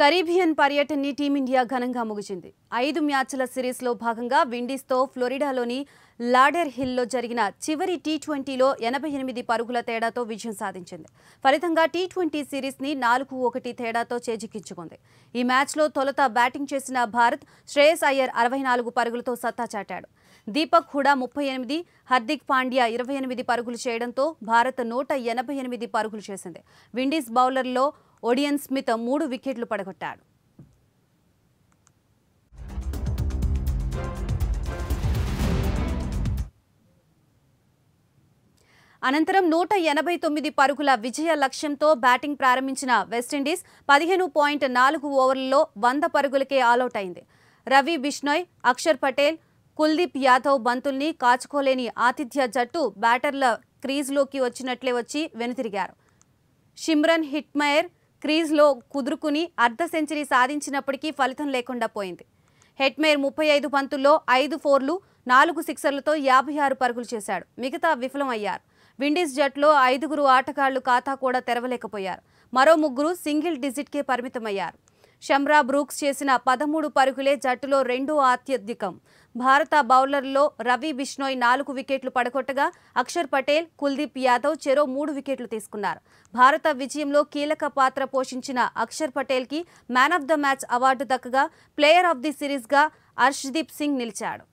Caribbean పర్యటనని team India ఘనంగా ముగిసింది ఐదు మ్యాచ్ల సిరీస్లో భాగంగా విండీస్తో ఫ్లోరిడాలోని లాడెర్ హిల్లో జరిగిన చివరి టీ ట్వంటీలో ఎనభై ఎనిమిది పరుగుల తేడాతో విజయం సాధించింది ఫలితంగా టీ ట్వంటీ సిరీస్ని నాలుగు ఒకటి తేడాతో చేజిక్కించుకుంది ఈ మ్యాచ్లో తొలుత బ్యాటింగ్ చేసిన భారత్ శ్రేయస్ అయ్యర్ అరవై నాలుగు పరుగులతో సత్తా చాటాడు దీపక్ హుడా ముప్పై ఎనిమిది హార్దిక్ పాండ్యా ఇరవై ఎనిమిది పరుగులు చేయడంతో భారత్ నూట ఎనభై ఎనిమిది పరుగులు చేసింది విండీస్ బౌలర్లో ఒడియన్ స్మిత్ మూడు వికెట్లు పడగొట్టాడు అనంతరం నూట ఎనభై తొమ్మిది పరుగుల విజయ లక్ష్యంతో బ్యాటింగ్ ప్రారంభించిన వెస్టిండీస్ పదిహేను పాయింట్ నాలుగు ఓవర్లలో వంద పరుగులకే ఆలౌట్ అయింది రవి బిష్నోయ్ అక్షర్ పటేల్ కుల్దీప్ యాదవ్ బంతుల్ని కాచుకోలేని ఆతిథ్య జట్టు బ్యాటర్ల క్రీజ్లోకి వచ్చినట్లే వచ్చి వెనుతిరిగారు షిమ్రన్ హిట్మయర్ క్రీజ్లో కుదురుకుని అర్ధ సెంచరీ సాధించినప్పటికీ ఫలితం లేకుండా పోయింది హెట్మేర్ ముప్పై ఐదు పంతుల్లో ఐదు ఫోర్లు నాలుగు సిక్సర్లతో యాభై ఆరు పరుగులు చేశాడు మిగతా విఫలమయ్యారు విండీస్ జట్లో ఐదుగురు ఆటగాళ్లు ఖాతా కూడా తెరవలేకపోయారు మరో ముగ్గురు సింగిల్ డిజిట్కే పరిమితమయ్యారు షమ్రా బ్రూక్స్ చేసిన పదమూడు పరుగులే జట్టులో రెండో అత్యధికం భారత బౌలర్లో రవి బిష్ణోయ్ నాలుగు వికెట్లు పడగొట్టగా అక్షర్ పటేల్ కుల్దీప్ యాదవ్ చెరో మూడు వికెట్లు తీసుకున్నారు భారత విజయంలో కీలక పాత్ర పోషించిన అక్షర్ పటేల్కి man of the match award దక్కగా ప్లేయర్ ఆఫ్ ది సిరీస్గా అర్ష్దీప్ సింగ్ నిలిచాడు